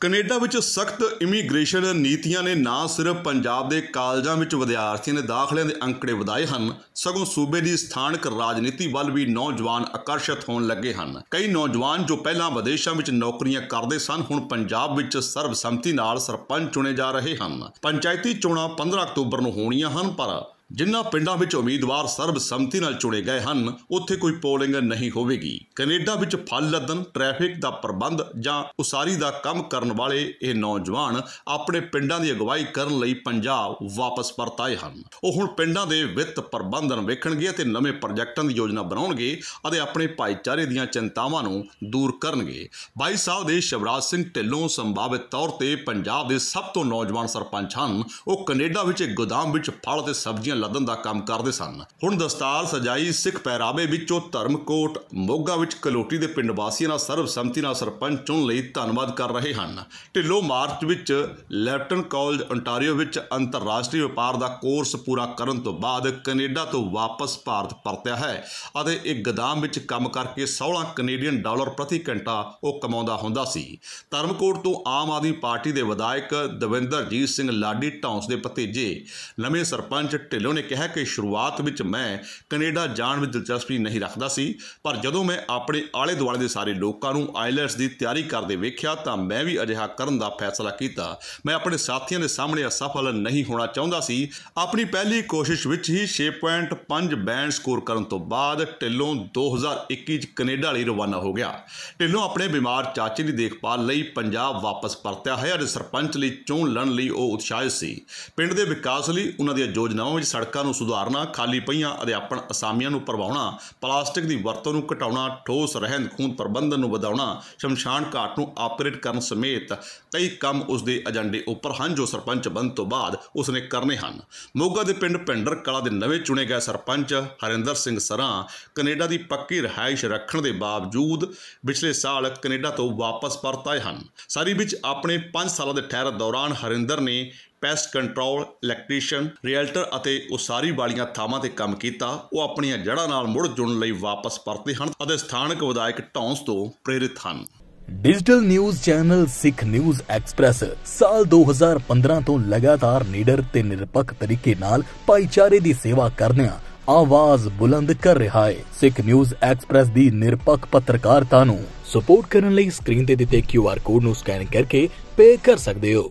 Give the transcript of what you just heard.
Canada ਵਿੱਚ ਸਖਤ immigration ਨੀਤੀਆਂ ਨੇ ਨਾ ਸਿਰਫ ਪੰਜਾਬ ਦੇ ਕਾਲਜਾਂ ਵਿੱਚ ਵਿਦਿਆਰਥੀਆਂ ਦੇ ਦਾਖਲਿਆਂ ਦੇ ਅੰਕੜੇ ਵਧਾਏ ਹਨ ਸਗੋਂ ਸੂਬੇ ਦੀ ਸਥਾਨਕ ਰਾਜਨੀਤੀ ਵੱਲ ਵੀ ਨੌਜਵਾਨ ਆਕਰਸ਼ਿਤ ਹੋਣ ਲੱਗੇ ਹਨ ਕਈ ਨੌਜਵਾਨ ਜੋ ਪਹਿਲਾਂ ਵਿਦੇਸ਼ਾਂ ਵਿੱਚ ਨੌਕਰੀਆਂ ਕਰਦੇ ਸਨ ਹੁਣ ਪੰਜਾਬ ਵਿੱਚ ਸਰਬਸੰਮਤੀ ਨਾਲ ਸਰਪੰਚ ਚੁਣੇ ਜਾ ਰਹੇ ਹਨ ਪੰਚਾਇਤੀ ਚੋਣਾਂ 15 ਅਕਤੂਬਰ ਨੂੰ ਹੋਣੀਆਂ ਹਨ ਪਰ ਜਿਨ੍ਹਾਂ ਪਿੰਡਾਂ ਵਿੱਚ ਉਮੀਦਵਾਰ ਸਰਬ ਸੰਮਤੀ ਨਾਲ ਚੁਣੇ ਗਏ ਹਨ ਉੱਥੇ ਕੋਈ ਪੋਲਿੰਗ ਨਹੀਂ ਹੋਵੇਗੀ ਕੈਨੇਡਾ ਵਿੱਚ ਫਲ ਲੱਦਨ ਟ੍ਰੈਫਿਕ ਦਾ ਪ੍ਰਬੰਧ ਜਾਂ ਉਸਾਰੀ ਦਾ ਕੰਮ ਕਰਨ ਵਾਲੇ ਇਹ ਨੌਜਵਾਨ ਆਪਣੇ ਪਿੰਡਾਂ ਦੀ ਅਗਵਾਈ ਕਰਨ ਲਈ ਪੰਜਾਬ ਵਾਪਸ ਪਰਤ ਆਏ ਹਨ ਉਹ ਹੁਣ ਪਿੰਡਾਂ ਦੇ ਵਿੱਤ ਪ੍ਰਬੰਧਨ ਵੇਖਣਗੇ ਅਤੇ ਨਵੇਂ ਪ੍ਰੋਜੈਕਟਾਂ ਦੀ ਯੋਜਨਾ ਬਣਾਉਣਗੇ ਅਤੇ ਆਪਣੇ ਭਾਈਚਾਰੇ ਦੀਆਂ ਚਿੰਤਾਵਾਂ ਨੂੰ ਦੂਰ ਕਰਨਗੇ ਬਾਈ ਸਾਹਿਬ ਦੇ ਸ਼ਿਵਰਾਜ ਸਿੰਘ ਢਿੱਲੋਂ ਸੰਭਾਵਿਤ ਤੌਰ ਤੇ ਪੰਜਾਬ ਦੇ ਸਭ ਤੋਂ ਨੌਜਵਾਨ ਸਰਪੰਚ ਹਨ ਉਹ ਕੈਨੇਡਾ ਵਿੱਚ ਇੱਕ ਗੋਦਾਮ ਵਿੱਚ ਫਲ ਤੇ ਸਬਜ਼ੀਆਂ ਲੱਦਣ ਦਾ ਕੰਮ ਕਰਦੇ ਸਨ ਹੁਣ ਦਸਤਾਰ ਸਜਾਈ ਸਿੱਖ ਪਹਿਰਾਵੇ ਵਿੱਚੋਂ ਧਰਮਕੋਟ ਮੋਗਾ ਵਿੱਚ ਕਲੋਟੀ ਦੇ ਪਿੰਡ ਵਾਸੀਆਂ ਨਾਲ ਸਰਬਸੰਮਤੀ ਨਾਲ ਸਰਪੰਚ ਚੁਣ ਲਈ ਧੰਨਵਾਦ ਕਰ ਰਹੇ ਹਨ ਢਿੱਲੋ ਮਾਰਚ ਵਿੱਚ ਲੈਫਟਨ ਕਾਲਜ ਅੰਟਾਰੀਓ ਵਿੱਚ ਅੰਤਰਰਾਸ਼ਟਰੀ ਵਪਾਰ ਦਾ ਕੋਰਸ ਪੂਰਾ ਕਰਨ ਤੋਂ ਬਾਅਦ ਕੈਨੇਡਾ ਤੋਂ ਵਾਪਸ ਭਾਰਤ ਪਰਤਿਆ ਹੈ ਅਤੇ ਇੱਕ ਗਦਾਮ ਵਿੱਚ ਕੰਮ ਕਰਕੇ 16 ਕੈਨੇਡੀਅਨ ਡਾਲਰ ਪ੍ਰਤੀ ਘੰਟਾ ਉਹ ਕਮਾਉਂਦਾ ਹੁੰਦਾ ਸੀ ਧਰਮਕੋਟ ਤੋਂ ਆਮ ਆਦਮੀ ਪਾਰਟੀ ਦੇ ਵਿਧਾਇਕ ਦਵਿੰਦਰਜੀਤ ਸਿੰਘ ਲਾਡੀ ਟਾਉਂਸ ਦੇ ਭਤੀਜੇ ਨਵੇਂ ਸਰਪੰਚ ਢਿੱਲੋ ਨੇ ਕਿਹਾ ਕਿ ਸ਼ੁਰੂਆਤ ਵਿੱਚ ਮੈਂ ਕੈਨੇਡਾ ਜਾਣ ਵਿੱਚ ਦਿਲਚਸਪੀ ਨਹੀਂ ਰੱਖਦਾ ਸੀ ਪਰ ਜਦੋਂ ਮੈਂ ਆਪਣੇ ਆਲੇ ਦੁਆਲੇ ਦੇ ਸਾਰੇ ਲੋਕਾਂ ਨੂੰ ਆਇਲਟਸ ਦੀ ਤਿਆਰੀ ਕਰਦੇ ਵੇਖਿਆ ਤਾਂ ਮੈਂ ਵੀ ਅਜਿਹਾ ਕਰਨ ਦਾ ਫੈਸਲਾ ਕੀਤਾ ਮੈਂ ਆਪਣੇ ਸਾਥੀਆਂ ਦੇ ਸਾਹਮਣੇ ਅਸਫਲ ਨਹੀਂ ਹੋਣਾ ਚਾਹੁੰਦਾ ਸੀ ਆਪਣੀ ਪਹਿਲੀ ਕੋਸ਼ਿਸ਼ ਵਿੱਚ ਹੀ 6.5 ਬੈਂਡ ਸਕੋਰ ਕਰਨ ਤੋਂ ਬਾਅਦ ਟਿੱਲੋਂ 2021 ਚ ਕੈਨੇਡਾ ਲਈ ਰਵਾਨਾ ਹੋ ਗਿਆ ਢਿੱਲੋਂ ਆਪਣੇ ਬਿਮਾਰ ਚਾਚੇ ਦੀ ਦੇਖਭਾਲ ਲਈ ਪੰਜਾਬ ਵਾਪਸ ਪਰਤਿਆ ਹੈ ਅਤੇ ਸਰਪੰਚ ਲਈ ਚੋਣ ਲੜਨ ਲਈ ਉਹ ਉਤਸ਼ਾਹਿਤ ਸੀ ਪਿੰਡ ਦੇ ਵਿਕਾਸ ਲਈ ਉਹਨਾਂ ਦੀਆਂ ਯੋਜਨਾਵਾਂ ਵਿੱਚ ਸੜਕਾਂ ਨੂੰ ਸੁਧਾਰਨਾ ਖਾਲੀ ਪਈਆਂ ਅਧਿਆਪਨ ਅਸਾਮੀਆਂ ਨੂੰ ਭਰਵਾਉਣਾ ਪਲਾਸਟਿਕ ਦੀ ਵਰਤੋਂ ਨੂੰ ਘਟਾਉਣਾ ਠੋਸ ਰਹਿੰਦ ਖੂਨ ਪ੍ਰਬੰਧਨ ਨੂੰ ਵਧਾਉਣਾ ਸ਼ਮਸ਼ਾਨ ਘਾਟ ਨੂੰ ਆਪਰੇਟ ਕਰਨ ਸਮੇਤ ਕਈ ਕੰਮ ਉਸ ਦੇ ਏਜੰਡੇ ਉੱਪਰ ਹਨ ਜੋ ਸਰਪੰਚ ਬਣ ਤੋਂ ਬਾਅਦ ਉਸ ਨੇ ਕਰਨੇ ਹਨ ਮੋਗਾ ਦੇ ਪਿੰਡ ਪਿੰਡਰ ਕਲਾ ਦੇ ਨਵੇਂ ਚੁਣੇ ਗਏ ਸਰਪੰਚ ਹਰਿੰਦਰ ਸਿੰਘ ਸਰਾ ਕੈਨੇਡਾ ਦੀ ਪੱਕੀ ਰਹਾਇਸ਼ ਰੱਖਣ ਦੇ ਬਾਵਜੂਦ ਪਿਛਲੇ ਸਾਲ ਕੈਨੇਡਾ ਤੋਂ ਵਾਪਸ ਪਰਤ ਆਏ ਹਨ ਸਾਰੀ ਵਿੱਚ ਆਪਣੇ 5 ਸਾਲਾਂ ਦੇ ਠਹਿਰ ਦੌਰਾਨ ਹਰਿੰਦਰ ਨੇ ਪੈਸਟ ਕੰਟਰੋਲ ਇਲੈਕਟ੍ਰੀਸ਼ੀਅਨ ਰੀਅਲਟਰ ਅਤੇ ਉਸਾਰੀ ਵਾਲੀਆਂ ਥਾਵਾਂ ਤੇ ਕੰਮ ਕੀਤਾ ਉਹ ਆਪਣੀਆਂ ਜੜ੍ਹਾਂ ਨਾਲ ਮੁੜ ਜੁੜਨ ਲਈ ਵਾਪਸ ਪਰਤੇ ਹਨ ਅਤੇ ਸਥਾਨਕ ਵਿਧਾਇਕ ਟੌਂਸ ਤੋਂ ਪ੍ਰੇਰਿਤ ਹਨ digital news channel Sikh news express ਸਾਲ 2015 ਤੋਂ ਲਗਾਤਾਰ ਨੀਡਰ ਤੇ ਨਿਰਪੱਖ ਤਰੀਕੇ ਨਾਲ ਭਾਈਚਾਰੇ ਦੀ ਸੇਵਾ ਕਰਨਿਆ ਆਵਾਜ਼ ਬੁਲੰਦ ਕਰ ਰਿਹਾ ਹੈ ਸਿੱਖ ਨਿਊਜ਼ ਐਕਸਪ੍ਰੈਸ ਦੀ ਨਿਰਪੱਖ ਪੱਤਰਕਾਰਤਾ ਨੂੰ ਸਪੋਰਟ ਕਰਨ ਲਈ ਸਕਰੀਨ ਤੇ ਦਿੱਤੇ ਕਿਊ ਕੋਡ ਨੂੰ ਸਕੈਨ ਕਰਕੇ ਪੇ ਕਰ ਸਕਦੇ ਹੋ